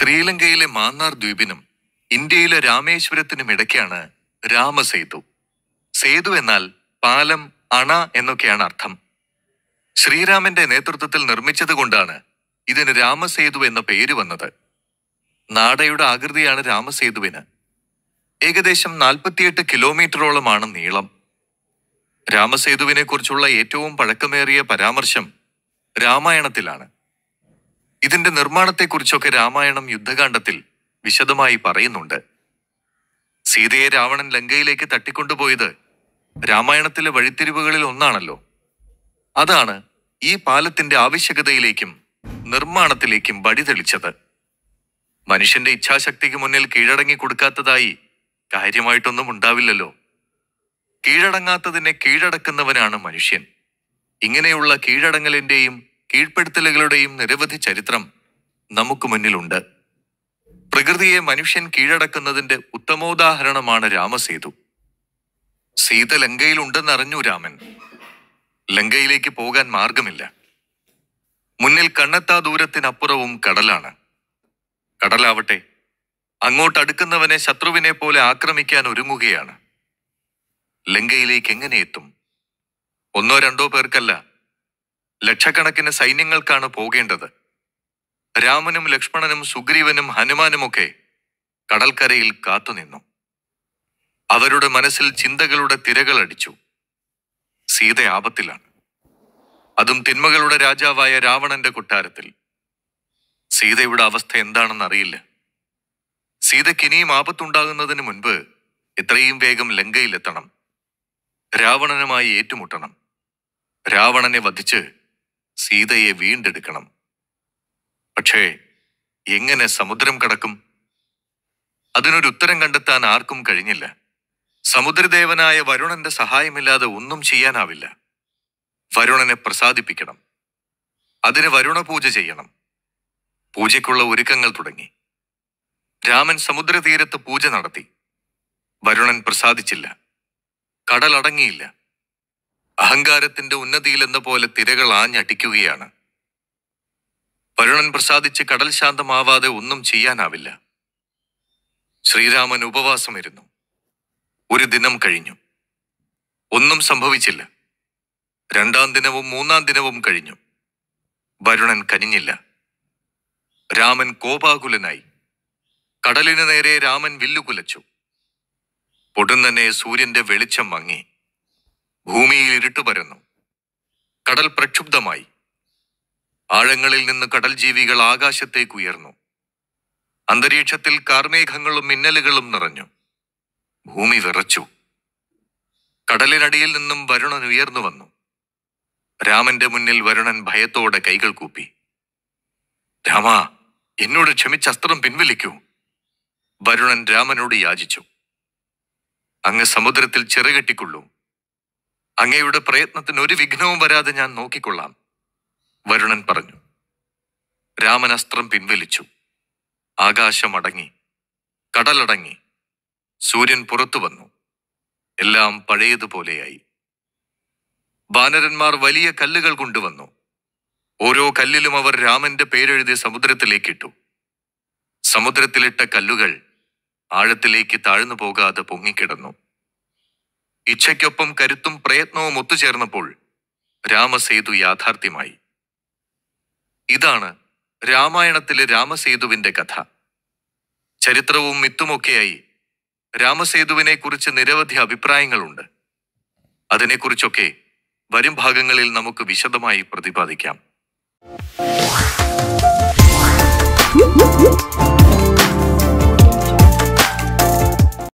ശ്രീലങ്കയിലെ മാന്നാർ ദ്വീപിനും ഇന്ത്യയിലെ രാമേശ്വരത്തിനും ഇടയ്ക്കാണ് രാമസേതു സേതു എന്നാൽ പാലം അണ എന്നൊക്കെയാണ് അർത്ഥം ശ്രീരാമന്റെ നേതൃത്വത്തിൽ നിർമ്മിച്ചതുകൊണ്ടാണ് ഇതിന് രാമസേതു എന്ന പേര് വന്നത് നാടയുടെ ആകൃതിയാണ് രാമസേതുവിന് ഏകദേശം നാൽപ്പത്തിയെട്ട് കിലോമീറ്ററോളമാണ് നീളം രാമസേതുവിനെക്കുറിച്ചുള്ള ഏറ്റവും പഴക്കമേറിയ പരാമർശം രാമായണത്തിലാണ് ഇതിന്റെ നിർമ്മാണത്തെക്കുറിച്ചൊക്കെ രാമായണം യുദ്ധകാന്ഡത്തിൽ വിശദമായി പറയുന്നുണ്ട് സീതയെ രാവണൻ ലങ്കയിലേക്ക് തട്ടിക്കൊണ്ടുപോയത് രാമായണത്തിലെ വഴിത്തിരിവുകളിൽ ഒന്നാണല്ലോ അതാണ് ഈ പാലത്തിന്റെ ആവശ്യകതയിലേക്കും നിർമ്മാണത്തിലേക്കും വഴി തെളിച്ചത് മനുഷ്യന്റെ ഇച്ഛാശക്തിക്ക് മുന്നിൽ കീഴടങ്ങി കൊടുക്കാത്തതായി കാര്യമായിട്ടൊന്നും ഉണ്ടാവില്ലല്ലോ കീഴടങ്ങാത്തതിനെ കീഴടക്കുന്നവനാണ് മനുഷ്യൻ ഇങ്ങനെയുള്ള കീഴടങ്ങലിന്റെയും കീഴ്പ്പെടുത്തലുകളുടെയും നിരവധി ചരിത്രം നമുക്ക് മുന്നിലുണ്ട് പ്രകൃതിയെ മനുഷ്യൻ കീഴടക്കുന്നതിന്റെ ഉത്തമോദാഹരണമാണ് രാമസേതു സീത ലങ്കയിലുണ്ടെന്നറിഞ്ഞു രാമൻ ലങ്കയിലേക്ക് പോകാൻ മാർഗമില്ല മുന്നിൽ കണ്ണെത്താ ദൂരത്തിനപ്പുറവും കടലാണ് കടലാവട്ടെ അങ്ങോട്ടടുക്കുന്നവനെ ശത്രുവിനെ പോലെ ആക്രമിക്കാൻ ഒരുങ്ങുകയാണ് ലങ്കയിലേക്ക് എങ്ങനെ എത്തും ഒന്നോ രണ്ടോ പേർക്കല്ല ലക്ഷക്കണക്കിന് സൈന്യങ്ങൾക്കാണ് പോകേണ്ടത് രാമനും ലക്ഷ്മണനും സുഗ്രീവനും ഹനുമാനുമൊക്കെ കടൽക്കരയിൽ കാത്തുനിന്നു അവരുടെ മനസ്സിൽ ചിന്തകളുടെ തിരകൾ അടിച്ചു സീത ആപത്തിലാണ് അതും തിന്മകളുടെ രാജാവായ രാവണന്റെ കൊട്ടാരത്തിൽ സീതയുടെ അവസ്ഥ എന്താണെന്ന് അറിയില്ല സീതയ്ക്ക് ഇനിയും ആപത്തുണ്ടാകുന്നതിന് മുൻപ് എത്രയും വേഗം ലങ്കയിലെത്തണം രാവണനുമായി ഏറ്റുമുട്ടണം രാവണനെ വധിച്ച് സീതയെ വീണ്ടെടുക്കണം പക്ഷേ എങ്ങനെ സമുദ്രം കടക്കും അതിനൊരു ഉത്തരം കണ്ടെത്താൻ ആർക്കും കഴിഞ്ഞില്ല സമുദ്രദേവനായ വരുണന്റെ സഹായമില്ലാതെ ഒന്നും ചെയ്യാനാവില്ല വരുണനെ പ്രസാദിപ്പിക്കണം അതിന് വരുണപൂജ ചെയ്യണം പൂജയ്ക്കുള്ള ഒരുക്കങ്ങൾ തുടങ്ങി രാമൻ സമുദ്രതീരത്ത് പൂജ നടത്തി വരുണൻ പ്രസാദിച്ചില്ല കടലടങ്ങിയില്ല അഹങ്കാരത്തിന്റെ എന്ന പോലെ തിരകൾ ആഞ്ഞടിക്കുകയാണ് വരുണൻ പ്രസാദിച്ച് കടൽ ശാന്തമാവാതെ ഒന്നും ചെയ്യാനാവില്ല ശ്രീരാമൻ ഉപവാസമിരുന്നു ഒരു ദിനം കഴിഞ്ഞു ഒന്നും സംഭവിച്ചില്ല രണ്ടാം ദിനവും മൂന്നാം ദിനവും കഴിഞ്ഞു വരുണൻ കനിഞ്ഞില്ല രാമൻ കോപാകുലനായി കടലിനു നേരെ രാമൻ വില്ലുകുലച്ചു പൊടുന്നനെ സൂര്യന്റെ വെളിച്ചം മങ്ങി ഭൂമിയിൽ ഇരുട്ട് പരന്നു കടൽ പ്രക്ഷുബ്ധമായി ആഴങ്ങളിൽ നിന്ന് കടൽ ജീവികൾ ആകാശത്തേക്ക് ഉയർന്നു അന്തരീക്ഷത്തിൽ കാർമേഘങ്ങളും മിന്നലുകളും നിറഞ്ഞു ഭൂമി വിറച്ചു കടലിനടിയിൽ നിന്നും വരുണൻ ഉയർന്നു വന്നു രാമന്റെ മുന്നിൽ വരുണൻ ഭയത്തോടെ കൈകൾ കൂപ്പി രാമ എന്നോട് ക്ഷമിച്ച അസ്ത്രം പിൻവലിക്കൂ വരുണൻ രാമനോട് യാചിച്ചു അങ്ങ് സമുദ്രത്തിൽ ചെറുകെട്ടിക്കൊള്ളൂ അങ്ങയുടെ പ്രയത്നത്തിന് ഒരു വിഘ്നവും വരാതെ ഞാൻ നോക്കിക്കൊള്ളാം വരുണൻ പറഞ്ഞു രാമൻ അസ്ത്രം പിൻവലിച്ചു ആകാശമടങ്ങി കടലടങ്ങി സൂര്യൻ പുറത്തു വന്നു എല്ലാം പഴയതുപോലെയായി ബാനരന്മാർ വലിയ കല്ലുകൾ കൊണ്ടുവന്നു ഓരോ കല്ലിലും അവർ രാമന്റെ പേരെഴുതി സമുദ്രത്തിലേക്കിട്ടു സമുദ്രത്തിലിട്ട കല്ലുകൾ ആഴത്തിലേക്ക് താഴ്ന്നു പോകാതെ പൊങ്ങിക്കിടന്നു ഇച്ഛയ്ക്കൊപ്പം കരുത്തും പ്രയത്നവും ഒത്തുചേർന്നപ്പോൾ രാമസേതു യാഥാർത്ഥ്യമായി ഇതാണ് രാമായണത്തിലെ രാമസേതുവിന്റെ കഥ ചരിത്രവും മിത്തുമൊക്കെയായി രാമസേതുവിനെ കുറിച്ച് നിരവധി അഭിപ്രായങ്ങളുണ്ട് അതിനെക്കുറിച്ചൊക്കെ വരും ഭാഗങ്ങളിൽ നമുക്ക് വിശദമായി പ്രതിപാദിക്കാം